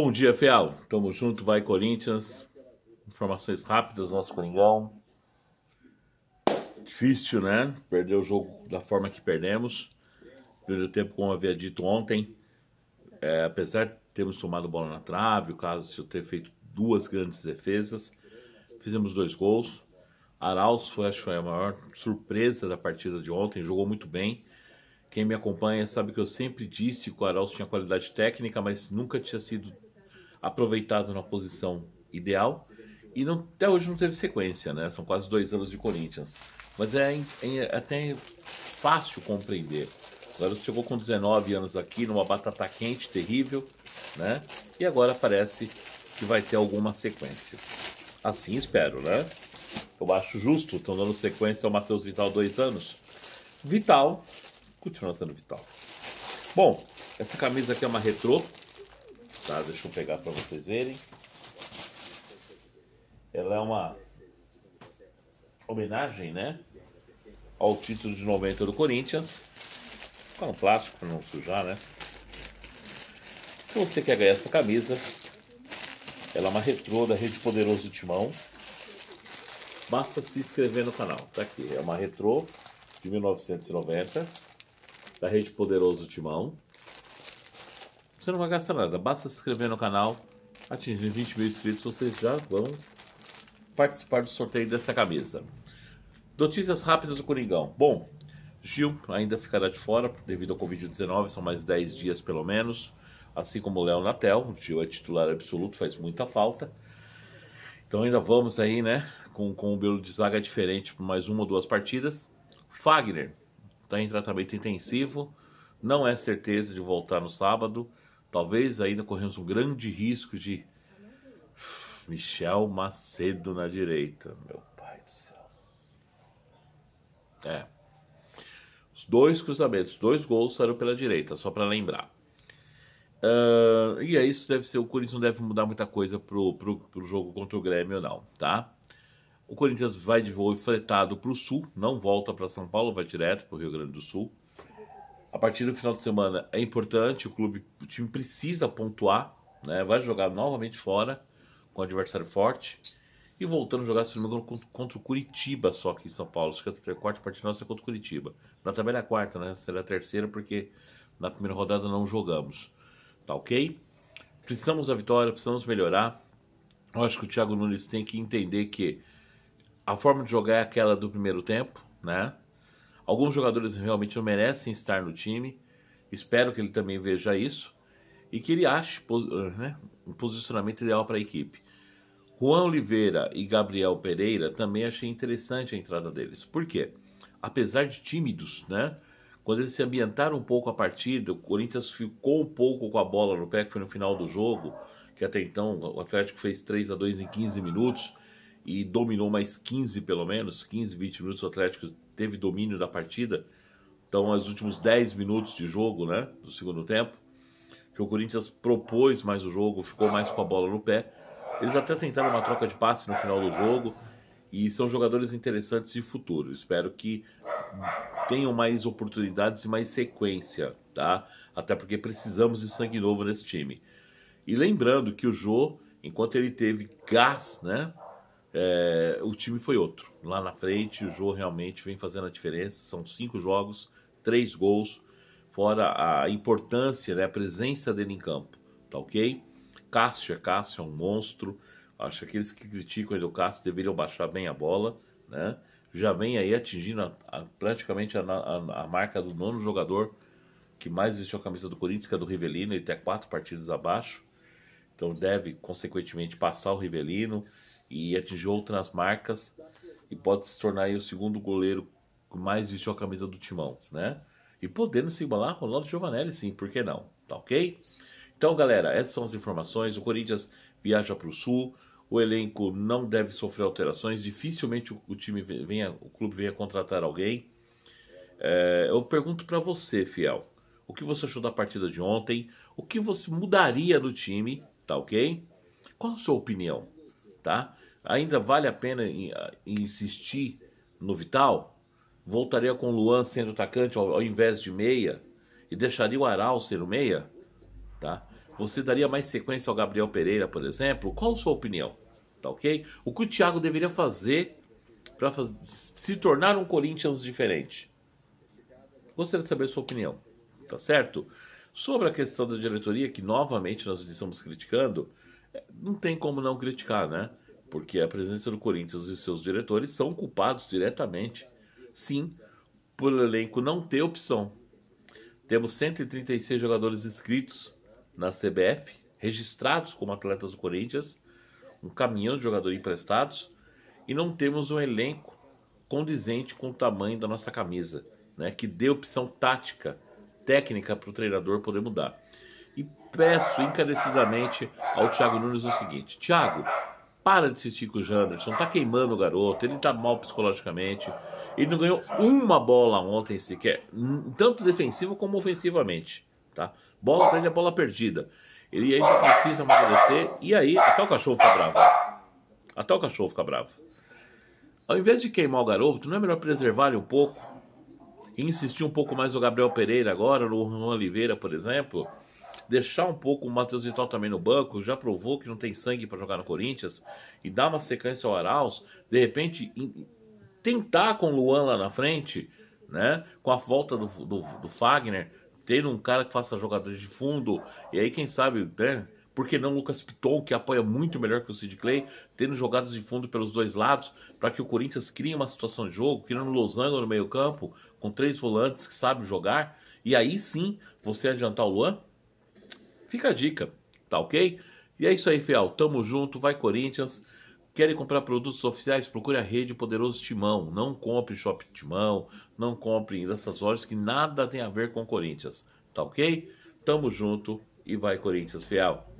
Bom dia, Fial. Tamo junto, vai Corinthians. Informações rápidas, nosso Coringão. Difícil, né? Perder o jogo da forma que perdemos. Primeiro tempo, como havia dito ontem, é, apesar de termos tomado bola na trave, o caso de eu ter feito duas grandes defesas, fizemos dois gols. Arauz foi, acho que foi a maior surpresa da partida de ontem, jogou muito bem. Quem me acompanha sabe que eu sempre disse que o Arauz tinha qualidade técnica, mas nunca tinha sido aproveitado na posição ideal e não, até hoje não teve sequência, né? São quase dois anos de Corinthians. Mas é, é, é até fácil compreender. O garoto chegou com 19 anos aqui, numa batata quente terrível, né? E agora parece que vai ter alguma sequência. Assim espero, né? Eu acho justo, estão dando sequência ao Matheus Vital dois anos. Vital, continua sendo Vital. Bom, essa camisa aqui é uma retrô, Tá? Deixa eu pegar para vocês verem. Ela é uma homenagem, né? Ao título de 90 do Corinthians. Fica tá no plástico para não sujar, né? Se você quer ganhar essa camisa, ela é uma retrô da Rede Poderoso Timão. Basta se inscrever no canal. Tá aqui, é uma retrô de 1990 da Rede Poderoso Timão. Você não vai gastar nada, basta se inscrever no canal. Atingindo 20 mil inscritos, vocês já vão participar do sorteio desta camisa. Notícias rápidas do Coringão. Bom, Gil ainda ficará de fora devido ao Covid-19, são mais 10 dias pelo menos. Assim como o Léo Natel, o Gil é titular absoluto, faz muita falta. Então ainda vamos aí, né, com, com o Belo de zaga diferente por mais uma ou duas partidas. Fagner está em tratamento intensivo, não é certeza de voltar no sábado. Talvez ainda corremos um grande risco de Michel Macedo na direita, meu pai do céu. É. Os dois cruzamentos, dois gols saíram pela direita, só para lembrar. Uh, e é isso, deve ser. O Corinthians não deve mudar muita coisa pro, pro, pro jogo contra o Grêmio, não, tá? O Corinthians vai de voo fretado para o sul, não volta para São Paulo, vai direto para o Rio Grande do Sul a partir do final de semana é importante, o clube, o time precisa pontuar, né? Vai jogar novamente fora com um adversário forte e voltando a jogar, se não me engano, contra o Curitiba, só aqui em São Paulo. Acho que é a quarta de nossa é contra o Curitiba. Na tabela é quarta, né? Será a terceira, porque na primeira rodada não jogamos. Tá ok? Precisamos da vitória, precisamos melhorar. Eu acho que o Thiago Nunes tem que entender que a forma de jogar é aquela do primeiro tempo, né? Alguns jogadores realmente não merecem estar no time. Espero que ele também veja isso e que ele ache eh, né, um posicionamento ideal para a equipe. Juan Oliveira e Gabriel Pereira também achei interessante a entrada deles. Por quê? Apesar de tímidos, né? Quando eles se ambientaram um pouco a partida, o Corinthians ficou um pouco com a bola no pé, que foi no final do jogo, que até então o Atlético fez 3 a 2 em 15 minutos e dominou mais 15 pelo menos, 15, 20 minutos o Atlético teve domínio da partida. Então, os últimos 10 minutos de jogo, né, do segundo tempo, que o Corinthians propôs mais o jogo, ficou mais com a bola no pé. Eles até tentaram uma troca de passe no final do jogo e são jogadores interessantes de futuro. Espero que tenham mais oportunidades e mais sequência, tá? Até porque precisamos de sangue novo nesse time. E lembrando que o Jô, enquanto ele teve gás, né, é, o time foi outro. Lá na frente, o jogo realmente vem fazendo a diferença. São cinco jogos, três gols, fora a importância, né, a presença dele em campo. Tá ok? Cássio é Cássio, é um monstro. Acho que aqueles que criticam ele, o Cássio deveriam baixar bem a bola, né? Já vem aí atingindo a, a, praticamente a, a, marca do nono jogador que mais vestiu a camisa do Corinthians, que é do Rivelino, ele tem tá quatro partidas abaixo. Então deve, consequentemente, passar o Rivelino e atingiu outras marcas e pode se tornar o segundo goleiro que mais vestiu a camisa do Timão, né? E podendo se o Ronaldo Giovanelli, sim, por que não? Tá ok? Então, galera, essas são as informações. O Corinthians viaja para o Sul. O elenco não deve sofrer alterações. Dificilmente o, o time venha, o clube venha contratar alguém. É, eu pergunto para você, fiel, o que você achou da partida de ontem? O que você mudaria no time? Tá ok? Qual a sua opinião? tá? Ainda vale a pena insistir no Vital? Voltaria com o Luan sendo atacante ao, invés de meia? E deixaria o Aral ser o meia? Tá? Você daria mais sequência ao Gabriel Pereira, por exemplo? Qual a sua opinião? Tá ok? O que o Thiago deveria fazer para se tornar um Corinthians diferente? Gostaria de saber a sua opinião, tá certo? Sobre a questão da diretoria, que novamente nós estamos criticando, não tem como não criticar, né? Porque a presença do Corinthians e seus diretores são culpados diretamente, sim, por o elenco não ter opção. Temos 136 jogadores inscritos na CBF, registrados como atletas do Corinthians, um caminhão de jogadores emprestados, e não temos um elenco condizente com o tamanho da nossa camisa, né? que dê opção tática, técnica para o treinador poder mudar. E peço encarecidamente ao Thiago Nunes o seguinte: Thiago, para de assistir com o Janderson, tá queimando o garoto, ele tá mal psicologicamente, ele não ganhou uma bola ontem sequer, tanto defensivo como ofensivamente, tá? Bola pra ele é bola perdida. Ele ainda precisa amadurecer e aí até o cachorro fica bravo. Até o cachorro fica bravo. Ao invés de queimar o garoto, não é melhor preservar ele um pouco? E insistir um pouco mais no Gabriel Pereira agora, no Juan Oliveira, por exemplo? deixar um pouco o Matheus Vital também no banco, já provou que não tem sangue para jogar no Corinthians, e dar uma sequência ao Arauz, de repente tentar com o Luan lá na frente, né? Com a volta do, do, do Fagner, ter um cara que faça jogadores de fundo, e aí quem sabe, né? Por que não Lucas Piton, que apoia muito melhor que o Sid Clay, tendo jogadas de fundo pelos dois lados, para que o Corinthians crie uma situação de jogo, criando um losango no meio-campo, com três volantes que sabem jogar, e aí sim você adiantar o Luan, Fica a dica, tá ok? E é isso aí, Fiel. Tamo junto, vai Corinthians. Querem comprar produtos oficiais? Procure a rede Poderoso Timão. Não compre Shop Timão, não compre dessas lojas que nada tem a ver com Corinthians, tá ok? Tamo junto e vai Corinthians, Fiel.